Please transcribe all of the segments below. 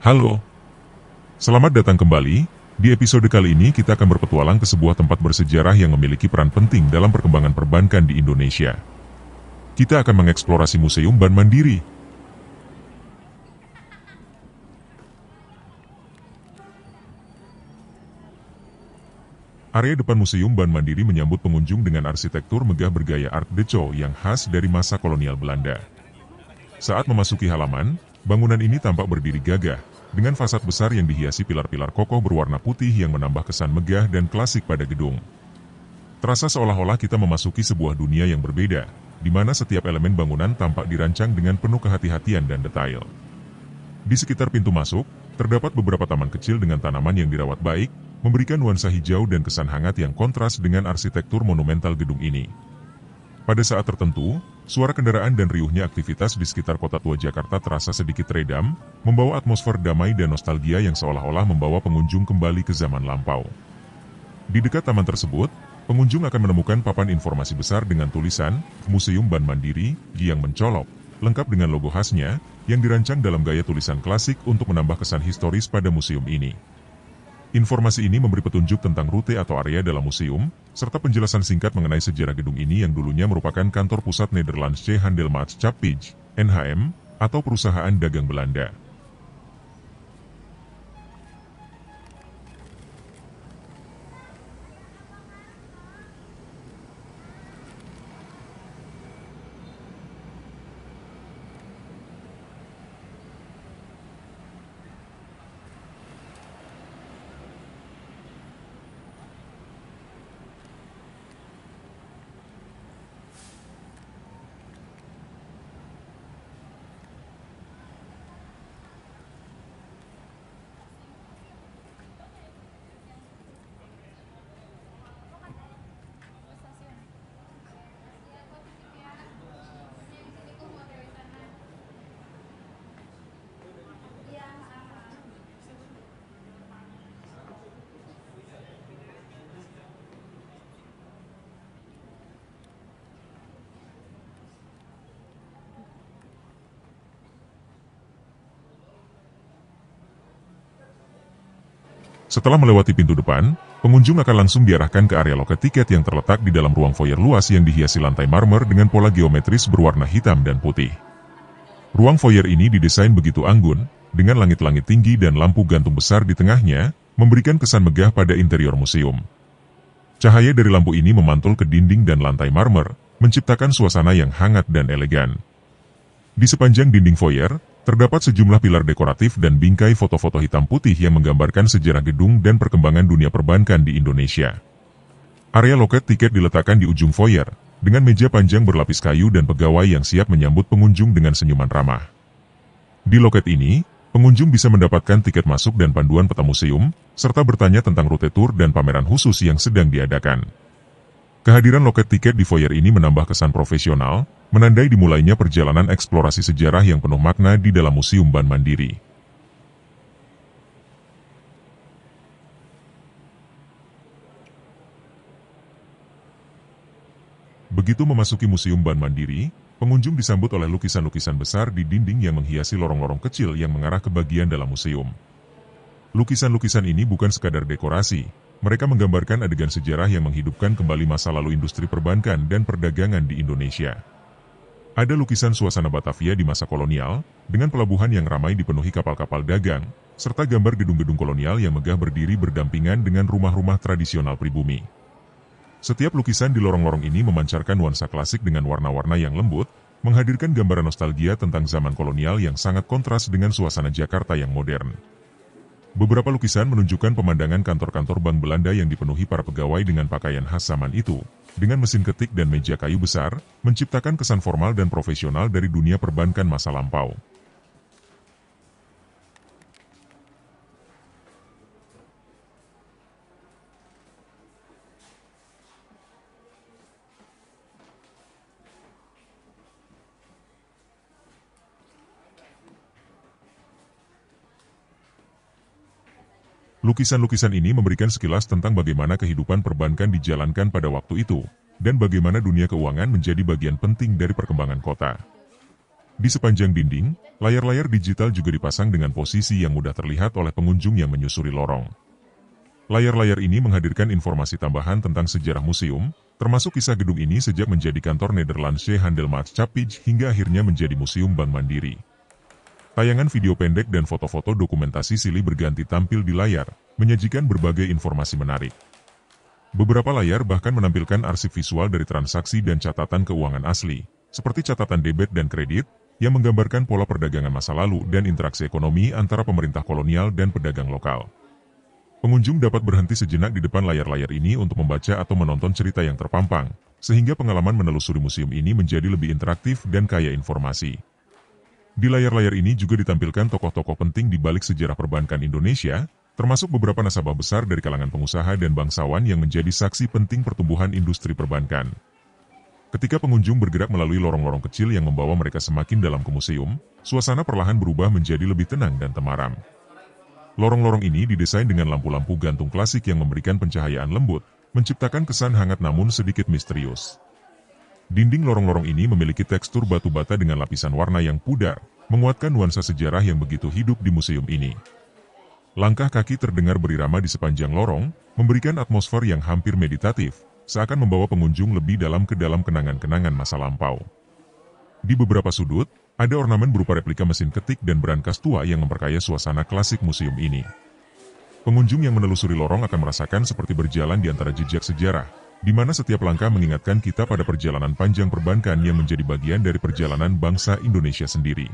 Halo. Selamat datang kembali. Di episode kali ini kita akan berpetualang ke sebuah tempat bersejarah yang memiliki peran penting dalam perkembangan perbankan di Indonesia. Kita akan mengeksplorasi Museum Ban Mandiri. Area depan Museum Ban Mandiri menyambut pengunjung dengan arsitektur megah bergaya Art Deco yang khas dari masa kolonial Belanda. Saat memasuki halaman, bangunan ini tampak berdiri gagah, dengan fasad besar yang dihiasi pilar-pilar kokoh berwarna putih yang menambah kesan megah dan klasik pada gedung. Terasa seolah-olah kita memasuki sebuah dunia yang berbeda, di mana setiap elemen bangunan tampak dirancang dengan penuh kehati-hatian dan detail. Di sekitar pintu masuk, terdapat beberapa taman kecil dengan tanaman yang dirawat baik, memberikan nuansa hijau dan kesan hangat yang kontras dengan arsitektur monumental gedung ini. Pada saat tertentu, Suara kendaraan dan riuhnya aktivitas di sekitar kota tua Jakarta terasa sedikit redam, membawa atmosfer damai dan nostalgia yang seolah-olah membawa pengunjung kembali ke zaman lampau. Di dekat taman tersebut, pengunjung akan menemukan papan informasi besar dengan tulisan Museum Ban Mandiri, yang Mencolok, lengkap dengan logo khasnya, yang dirancang dalam gaya tulisan klasik untuk menambah kesan historis pada museum ini. Informasi ini memberi petunjuk tentang rute atau area dalam museum, serta penjelasan singkat mengenai sejarah gedung ini yang dulunya merupakan kantor pusat Nederlandse Handelmaatschappij, NHM, atau perusahaan dagang Belanda. Setelah melewati pintu depan, pengunjung akan langsung diarahkan ke area loket tiket yang terletak di dalam ruang foyer luas yang dihiasi lantai marmer dengan pola geometris berwarna hitam dan putih. Ruang foyer ini didesain begitu anggun, dengan langit-langit tinggi dan lampu gantung besar di tengahnya, memberikan kesan megah pada interior museum. Cahaya dari lampu ini memantul ke dinding dan lantai marmer, menciptakan suasana yang hangat dan elegan. Di sepanjang dinding foyer, Terdapat sejumlah pilar dekoratif dan bingkai foto-foto hitam putih yang menggambarkan sejarah gedung dan perkembangan dunia perbankan di Indonesia. Area loket tiket diletakkan di ujung foyer, dengan meja panjang berlapis kayu dan pegawai yang siap menyambut pengunjung dengan senyuman ramah. Di loket ini, pengunjung bisa mendapatkan tiket masuk dan panduan peta museum, serta bertanya tentang rute tur dan pameran khusus yang sedang diadakan. Kehadiran loket tiket di foyer ini menambah kesan profesional, menandai dimulainya perjalanan eksplorasi sejarah yang penuh makna di dalam Museum Ban Mandiri. Begitu memasuki Museum Ban Mandiri, pengunjung disambut oleh lukisan-lukisan besar di dinding yang menghiasi lorong-lorong kecil yang mengarah ke bagian dalam museum. Lukisan-lukisan ini bukan sekadar dekorasi, mereka menggambarkan adegan sejarah yang menghidupkan kembali masa lalu industri perbankan dan perdagangan di Indonesia. Ada lukisan suasana Batavia di masa kolonial, dengan pelabuhan yang ramai dipenuhi kapal-kapal dagang, serta gambar gedung-gedung kolonial yang megah berdiri berdampingan dengan rumah-rumah tradisional pribumi. Setiap lukisan di lorong-lorong ini memancarkan nuansa klasik dengan warna-warna yang lembut, menghadirkan gambaran nostalgia tentang zaman kolonial yang sangat kontras dengan suasana Jakarta yang modern. Beberapa lukisan menunjukkan pemandangan kantor-kantor bank Belanda yang dipenuhi para pegawai dengan pakaian khas zaman itu. Dengan mesin ketik dan meja kayu besar, menciptakan kesan formal dan profesional dari dunia perbankan masa lampau. Lukisan-lukisan ini memberikan sekilas tentang bagaimana kehidupan perbankan dijalankan pada waktu itu, dan bagaimana dunia keuangan menjadi bagian penting dari perkembangan kota. Di sepanjang dinding, layar-layar digital juga dipasang dengan posisi yang mudah terlihat oleh pengunjung yang menyusuri lorong. Layar-layar ini menghadirkan informasi tambahan tentang sejarah museum, termasuk kisah gedung ini sejak menjadi kantor Nederlandse Handelmaatschapij hingga akhirnya menjadi Museum Bank Mandiri. Tayangan video pendek dan foto-foto dokumentasi silih berganti tampil di layar, menyajikan berbagai informasi menarik. Beberapa layar bahkan menampilkan arsip visual dari transaksi dan catatan keuangan asli, seperti catatan debit dan kredit, yang menggambarkan pola perdagangan masa lalu dan interaksi ekonomi antara pemerintah kolonial dan pedagang lokal. Pengunjung dapat berhenti sejenak di depan layar-layar ini untuk membaca atau menonton cerita yang terpampang, sehingga pengalaman menelusuri museum ini menjadi lebih interaktif dan kaya informasi. Di layar-layar ini juga ditampilkan tokoh-tokoh penting di balik sejarah perbankan Indonesia, termasuk beberapa nasabah besar dari kalangan pengusaha dan bangsawan yang menjadi saksi penting pertumbuhan industri perbankan. Ketika pengunjung bergerak melalui lorong-lorong kecil yang membawa mereka semakin dalam ke museum, suasana perlahan berubah menjadi lebih tenang dan temaram. Lorong-lorong ini didesain dengan lampu-lampu gantung klasik yang memberikan pencahayaan lembut, menciptakan kesan hangat namun sedikit misterius. Dinding lorong-lorong ini memiliki tekstur batu bata dengan lapisan warna yang pudar, menguatkan nuansa sejarah yang begitu hidup di museum ini. Langkah kaki terdengar berirama di sepanjang lorong, memberikan atmosfer yang hampir meditatif, seakan membawa pengunjung lebih dalam ke dalam kenangan-kenangan masa lampau. Di beberapa sudut, ada ornamen berupa replika mesin ketik dan berangkas tua yang memperkaya suasana klasik museum ini. Pengunjung yang menelusuri lorong akan merasakan seperti berjalan di antara jejak sejarah, di mana setiap langkah mengingatkan kita pada perjalanan panjang perbankan yang menjadi bagian dari perjalanan bangsa Indonesia sendiri.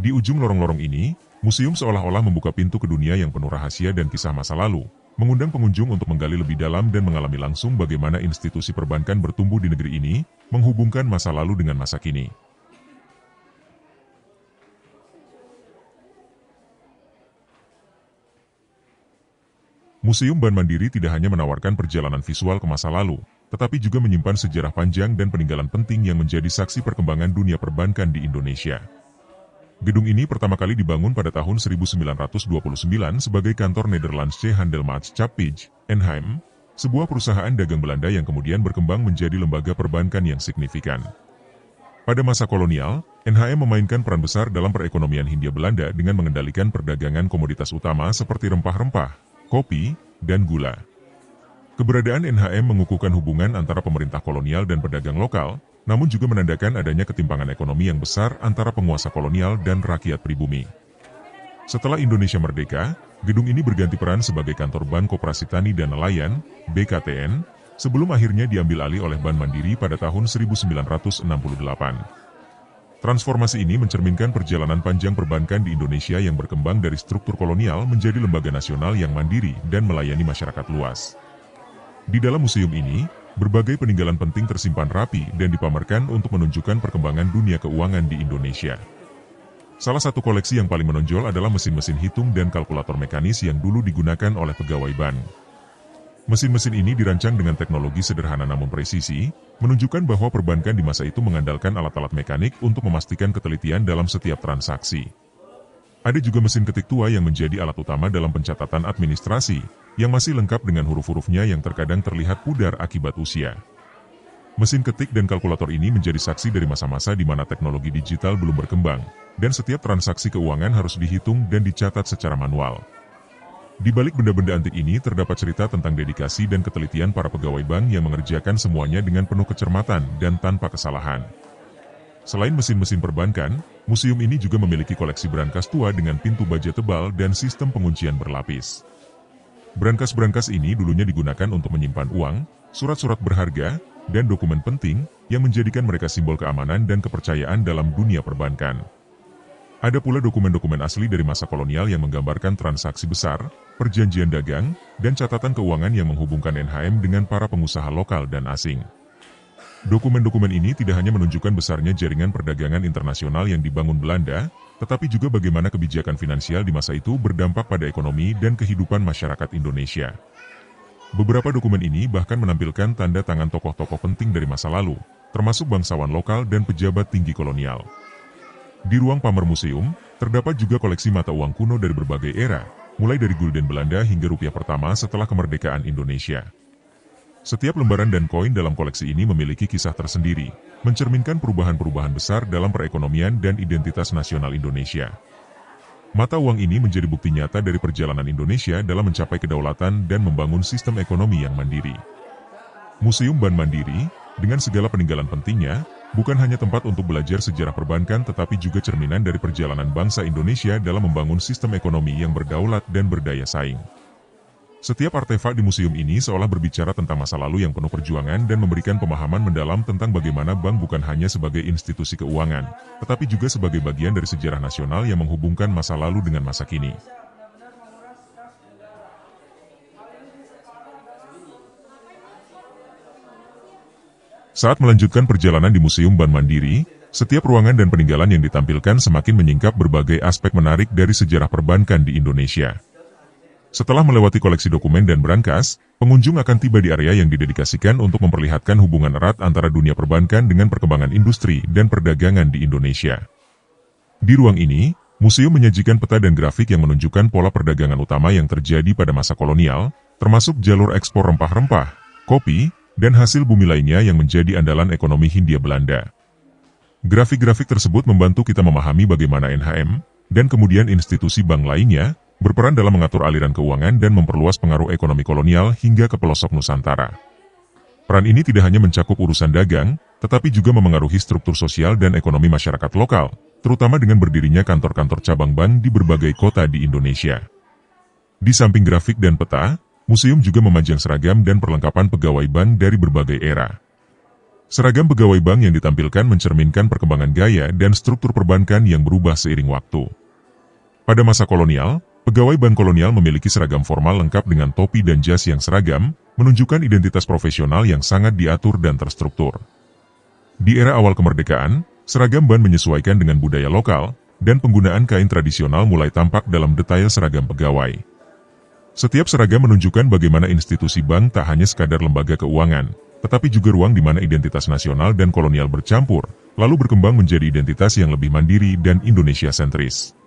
Di ujung lorong-lorong ini, museum seolah-olah membuka pintu ke dunia yang penuh rahasia dan kisah masa lalu, mengundang pengunjung untuk menggali lebih dalam dan mengalami langsung bagaimana institusi perbankan bertumbuh di negeri ini, menghubungkan masa lalu dengan masa kini. Museum Ban Mandiri tidak hanya menawarkan perjalanan visual ke masa lalu, tetapi juga menyimpan sejarah panjang dan peninggalan penting yang menjadi saksi perkembangan dunia perbankan di Indonesia. Gedung ini pertama kali dibangun pada tahun 1929 sebagai kantor C. Handelmaats Chapij, Enheim, sebuah perusahaan dagang Belanda yang kemudian berkembang menjadi lembaga perbankan yang signifikan. Pada masa kolonial, NHM memainkan peran besar dalam perekonomian Hindia Belanda dengan mengendalikan perdagangan komoditas utama seperti rempah-rempah, kopi, dan gula. Keberadaan NHM mengukuhkan hubungan antara pemerintah kolonial dan pedagang lokal, namun juga menandakan adanya ketimpangan ekonomi yang besar antara penguasa kolonial dan rakyat pribumi. Setelah Indonesia merdeka, gedung ini berganti peran sebagai kantor Bank Koperasi Tani dan Nelayan, BKTN, sebelum akhirnya diambil alih oleh Bank Mandiri pada tahun 1968. Transformasi ini mencerminkan perjalanan panjang perbankan di Indonesia yang berkembang dari struktur kolonial menjadi lembaga nasional yang mandiri dan melayani masyarakat luas. Di dalam museum ini, berbagai peninggalan penting tersimpan rapi dan dipamerkan untuk menunjukkan perkembangan dunia keuangan di Indonesia. Salah satu koleksi yang paling menonjol adalah mesin-mesin hitung dan kalkulator mekanis yang dulu digunakan oleh pegawai bank. Mesin-mesin ini dirancang dengan teknologi sederhana namun presisi, menunjukkan bahwa perbankan di masa itu mengandalkan alat-alat mekanik untuk memastikan ketelitian dalam setiap transaksi. Ada juga mesin ketik tua yang menjadi alat utama dalam pencatatan administrasi, yang masih lengkap dengan huruf-hurufnya yang terkadang terlihat pudar akibat usia. Mesin ketik dan kalkulator ini menjadi saksi dari masa-masa di mana teknologi digital belum berkembang, dan setiap transaksi keuangan harus dihitung dan dicatat secara manual. Di balik benda-benda antik ini terdapat cerita tentang dedikasi dan ketelitian para pegawai bank yang mengerjakan semuanya dengan penuh kecermatan dan tanpa kesalahan. Selain mesin-mesin perbankan, museum ini juga memiliki koleksi berangkas tua dengan pintu baja tebal dan sistem penguncian berlapis. Berangkas-berangkas ini dulunya digunakan untuk menyimpan uang, surat-surat berharga, dan dokumen penting yang menjadikan mereka simbol keamanan dan kepercayaan dalam dunia perbankan. Ada pula dokumen-dokumen asli dari masa kolonial yang menggambarkan transaksi besar, perjanjian dagang, dan catatan keuangan yang menghubungkan NHM dengan para pengusaha lokal dan asing. Dokumen-dokumen ini tidak hanya menunjukkan besarnya jaringan perdagangan internasional yang dibangun Belanda, tetapi juga bagaimana kebijakan finansial di masa itu berdampak pada ekonomi dan kehidupan masyarakat Indonesia. Beberapa dokumen ini bahkan menampilkan tanda tangan tokoh-tokoh penting dari masa lalu, termasuk bangsawan lokal dan pejabat tinggi kolonial. Di ruang pamer museum, terdapat juga koleksi mata uang kuno dari berbagai era, mulai dari gulden Belanda hingga rupiah pertama setelah kemerdekaan Indonesia. Setiap lembaran dan koin dalam koleksi ini memiliki kisah tersendiri, mencerminkan perubahan-perubahan besar dalam perekonomian dan identitas nasional Indonesia. Mata uang ini menjadi bukti nyata dari perjalanan Indonesia dalam mencapai kedaulatan dan membangun sistem ekonomi yang mandiri. Museum Ban Mandiri, dengan segala peninggalan pentingnya, bukan hanya tempat untuk belajar sejarah perbankan tetapi juga cerminan dari perjalanan bangsa Indonesia dalam membangun sistem ekonomi yang berdaulat dan berdaya saing. Setiap artefak di museum ini seolah berbicara tentang masa lalu yang penuh perjuangan dan memberikan pemahaman mendalam tentang bagaimana bank bukan hanya sebagai institusi keuangan, tetapi juga sebagai bagian dari sejarah nasional yang menghubungkan masa lalu dengan masa kini. Saat melanjutkan perjalanan di Museum Ban Mandiri, setiap ruangan dan peninggalan yang ditampilkan semakin menyingkap berbagai aspek menarik dari sejarah perbankan di Indonesia. Setelah melewati koleksi dokumen dan berangkas, pengunjung akan tiba di area yang didedikasikan untuk memperlihatkan hubungan erat antara dunia perbankan dengan perkembangan industri dan perdagangan di Indonesia. Di ruang ini, museum menyajikan peta dan grafik yang menunjukkan pola perdagangan utama yang terjadi pada masa kolonial, termasuk jalur ekspor rempah-rempah, kopi, dan hasil bumi lainnya yang menjadi andalan ekonomi Hindia Belanda. Grafik-grafik tersebut membantu kita memahami bagaimana NHM dan kemudian institusi bank lainnya berperan dalam mengatur aliran keuangan dan memperluas pengaruh ekonomi kolonial hingga ke pelosok Nusantara. Peran ini tidak hanya mencakup urusan dagang, tetapi juga memengaruhi struktur sosial dan ekonomi masyarakat lokal, terutama dengan berdirinya kantor-kantor cabang bank di berbagai kota di Indonesia. Di samping grafik dan peta, Museum juga memajang seragam dan perlengkapan pegawai bank dari berbagai era. Seragam pegawai bank yang ditampilkan mencerminkan perkembangan gaya dan struktur perbankan yang berubah seiring waktu. Pada masa kolonial, pegawai bank kolonial memiliki seragam formal lengkap dengan topi dan jas yang seragam, menunjukkan identitas profesional yang sangat diatur dan terstruktur. Di era awal kemerdekaan, seragam ban menyesuaikan dengan budaya lokal, dan penggunaan kain tradisional mulai tampak dalam detail seragam pegawai. Setiap seragam menunjukkan bagaimana institusi bank tak hanya sekadar lembaga keuangan, tetapi juga ruang di mana identitas nasional dan kolonial bercampur, lalu berkembang menjadi identitas yang lebih mandiri dan Indonesia-sentris.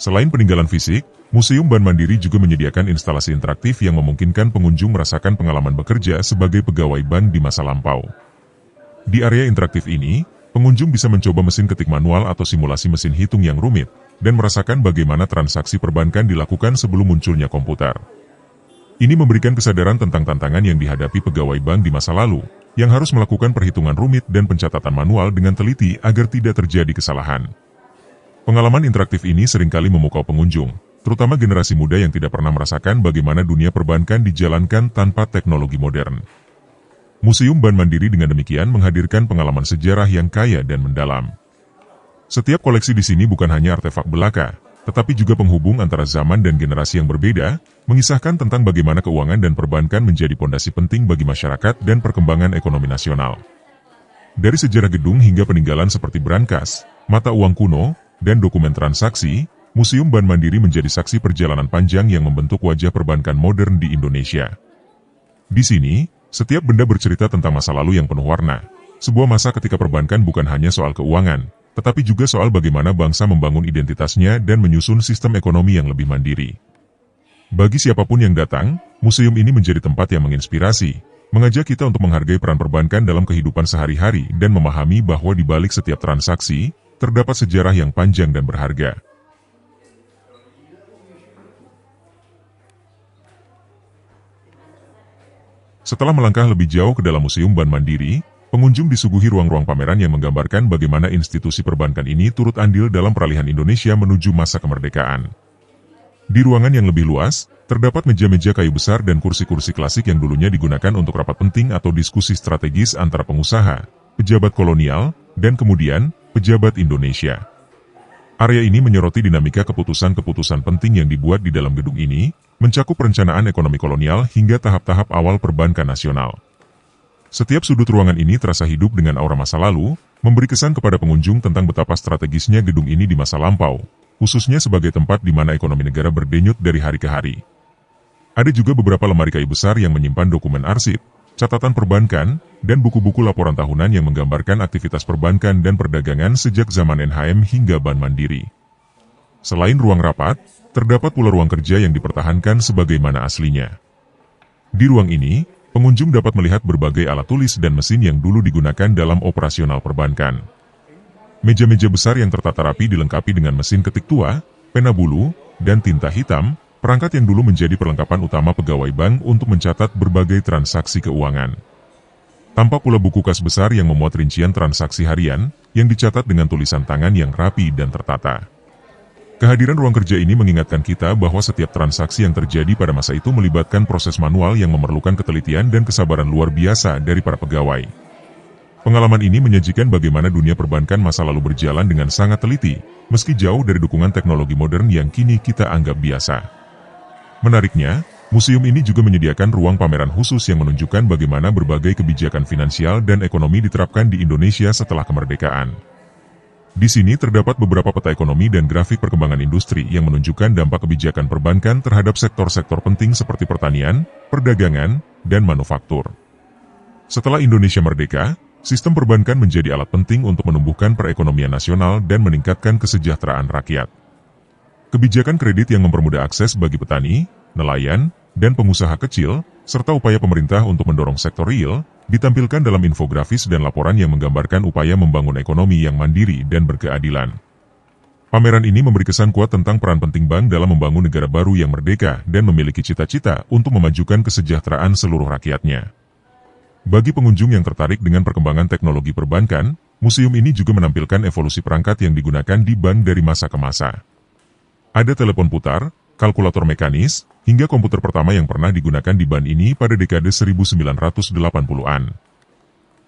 Selain peninggalan fisik, Museum Ban Mandiri juga menyediakan instalasi interaktif yang memungkinkan pengunjung merasakan pengalaman bekerja sebagai pegawai ban di masa lampau. Di area interaktif ini, pengunjung bisa mencoba mesin ketik manual atau simulasi mesin hitung yang rumit, dan merasakan bagaimana transaksi perbankan dilakukan sebelum munculnya komputer. Ini memberikan kesadaran tentang tantangan yang dihadapi pegawai bank di masa lalu, yang harus melakukan perhitungan rumit dan pencatatan manual dengan teliti agar tidak terjadi kesalahan. Pengalaman interaktif ini seringkali memukau pengunjung, terutama generasi muda yang tidak pernah merasakan bagaimana dunia perbankan dijalankan tanpa teknologi modern. Museum Ban Mandiri dengan demikian menghadirkan pengalaman sejarah yang kaya dan mendalam. Setiap koleksi di sini bukan hanya artefak belaka, tetapi juga penghubung antara zaman dan generasi yang berbeda, mengisahkan tentang bagaimana keuangan dan perbankan menjadi pondasi penting bagi masyarakat dan perkembangan ekonomi nasional. Dari sejarah gedung hingga peninggalan seperti brankas, mata uang kuno, dan dokumen transaksi, Museum Ban Mandiri menjadi saksi perjalanan panjang yang membentuk wajah perbankan modern di Indonesia. Di sini, setiap benda bercerita tentang masa lalu yang penuh warna. Sebuah masa ketika perbankan bukan hanya soal keuangan, tetapi juga soal bagaimana bangsa membangun identitasnya dan menyusun sistem ekonomi yang lebih mandiri. Bagi siapapun yang datang, museum ini menjadi tempat yang menginspirasi, mengajak kita untuk menghargai peran perbankan dalam kehidupan sehari-hari dan memahami bahwa di balik setiap transaksi, terdapat sejarah yang panjang dan berharga. Setelah melangkah lebih jauh ke dalam Museum Ban Mandiri, Pengunjung disuguhi ruang-ruang pameran yang menggambarkan bagaimana institusi perbankan ini turut andil dalam peralihan Indonesia menuju masa kemerdekaan. Di ruangan yang lebih luas, terdapat meja-meja kayu besar dan kursi-kursi klasik yang dulunya digunakan untuk rapat penting atau diskusi strategis antara pengusaha, pejabat kolonial, dan kemudian, pejabat Indonesia. Area ini menyoroti dinamika keputusan-keputusan penting yang dibuat di dalam gedung ini, mencakup perencanaan ekonomi kolonial hingga tahap-tahap awal perbankan nasional. Setiap sudut ruangan ini terasa hidup dengan aura masa lalu, memberi kesan kepada pengunjung tentang betapa strategisnya gedung ini di masa lampau, khususnya sebagai tempat di mana ekonomi negara berdenyut dari hari ke hari. Ada juga beberapa lemari kayu besar yang menyimpan dokumen arsip, catatan perbankan, dan buku-buku laporan tahunan yang menggambarkan aktivitas perbankan dan perdagangan sejak zaman NHM hingga Ban Mandiri. Selain ruang rapat, terdapat pula ruang kerja yang dipertahankan sebagaimana aslinya. Di ruang ini, pengunjung dapat melihat berbagai alat tulis dan mesin yang dulu digunakan dalam operasional perbankan. Meja-meja besar yang tertata rapi dilengkapi dengan mesin ketik tua, pena bulu, dan tinta hitam, perangkat yang dulu menjadi perlengkapan utama pegawai bank untuk mencatat berbagai transaksi keuangan. Tampak pula buku kas besar yang memuat rincian transaksi harian, yang dicatat dengan tulisan tangan yang rapi dan tertata. Kehadiran ruang kerja ini mengingatkan kita bahwa setiap transaksi yang terjadi pada masa itu melibatkan proses manual yang memerlukan ketelitian dan kesabaran luar biasa dari para pegawai. Pengalaman ini menyajikan bagaimana dunia perbankan masa lalu berjalan dengan sangat teliti, meski jauh dari dukungan teknologi modern yang kini kita anggap biasa. Menariknya, museum ini juga menyediakan ruang pameran khusus yang menunjukkan bagaimana berbagai kebijakan finansial dan ekonomi diterapkan di Indonesia setelah kemerdekaan. Di sini terdapat beberapa peta ekonomi dan grafik perkembangan industri yang menunjukkan dampak kebijakan perbankan terhadap sektor-sektor penting seperti pertanian, perdagangan, dan manufaktur. Setelah Indonesia merdeka, sistem perbankan menjadi alat penting untuk menumbuhkan perekonomian nasional dan meningkatkan kesejahteraan rakyat. Kebijakan kredit yang mempermudah akses bagi petani, nelayan, dan pengusaha kecil, serta upaya pemerintah untuk mendorong sektor real, ditampilkan dalam infografis dan laporan yang menggambarkan upaya membangun ekonomi yang mandiri dan berkeadilan. Pameran ini memberi kesan kuat tentang peran penting bank dalam membangun negara baru yang merdeka dan memiliki cita-cita untuk memajukan kesejahteraan seluruh rakyatnya. Bagi pengunjung yang tertarik dengan perkembangan teknologi perbankan, museum ini juga menampilkan evolusi perangkat yang digunakan di bank dari masa ke masa. Ada telepon putar, kalkulator mekanis, hingga komputer pertama yang pernah digunakan di ban ini pada dekade 1980-an.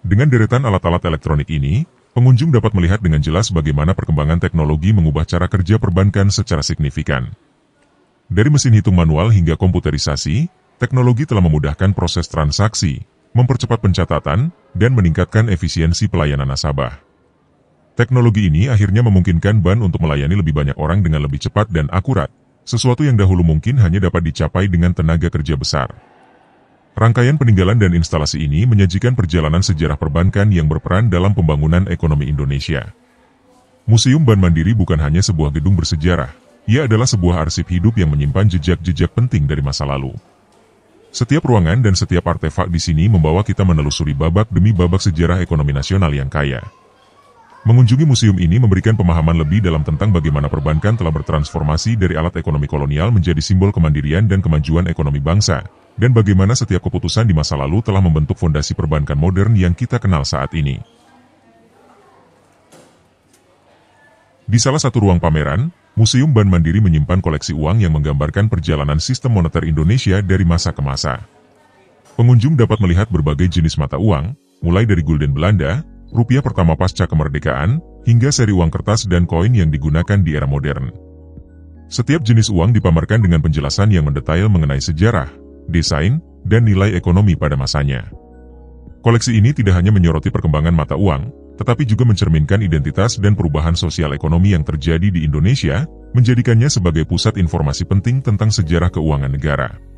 Dengan deretan alat-alat elektronik ini, pengunjung dapat melihat dengan jelas bagaimana perkembangan teknologi mengubah cara kerja perbankan secara signifikan. Dari mesin hitung manual hingga komputerisasi, teknologi telah memudahkan proses transaksi, mempercepat pencatatan, dan meningkatkan efisiensi pelayanan nasabah. Teknologi ini akhirnya memungkinkan BAN untuk melayani lebih banyak orang dengan lebih cepat dan akurat, sesuatu yang dahulu mungkin hanya dapat dicapai dengan tenaga kerja besar. Rangkaian peninggalan dan instalasi ini menyajikan perjalanan sejarah perbankan yang berperan dalam pembangunan ekonomi Indonesia. Museum Ban Mandiri bukan hanya sebuah gedung bersejarah, ia adalah sebuah arsip hidup yang menyimpan jejak-jejak penting dari masa lalu. Setiap ruangan dan setiap artefak di sini membawa kita menelusuri babak demi babak sejarah ekonomi nasional yang kaya. Mengunjungi museum ini memberikan pemahaman lebih dalam tentang bagaimana perbankan telah bertransformasi dari alat ekonomi kolonial menjadi simbol kemandirian dan kemajuan ekonomi bangsa, dan bagaimana setiap keputusan di masa lalu telah membentuk fondasi perbankan modern yang kita kenal saat ini. Di salah satu ruang pameran, Museum Ban Mandiri menyimpan koleksi uang yang menggambarkan perjalanan sistem moneter Indonesia dari masa ke masa. Pengunjung dapat melihat berbagai jenis mata uang, mulai dari gulden Belanda, rupiah pertama pasca kemerdekaan, hingga seri uang kertas dan koin yang digunakan di era modern. Setiap jenis uang dipamerkan dengan penjelasan yang mendetail mengenai sejarah, desain, dan nilai ekonomi pada masanya. Koleksi ini tidak hanya menyoroti perkembangan mata uang, tetapi juga mencerminkan identitas dan perubahan sosial ekonomi yang terjadi di Indonesia, menjadikannya sebagai pusat informasi penting tentang sejarah keuangan negara.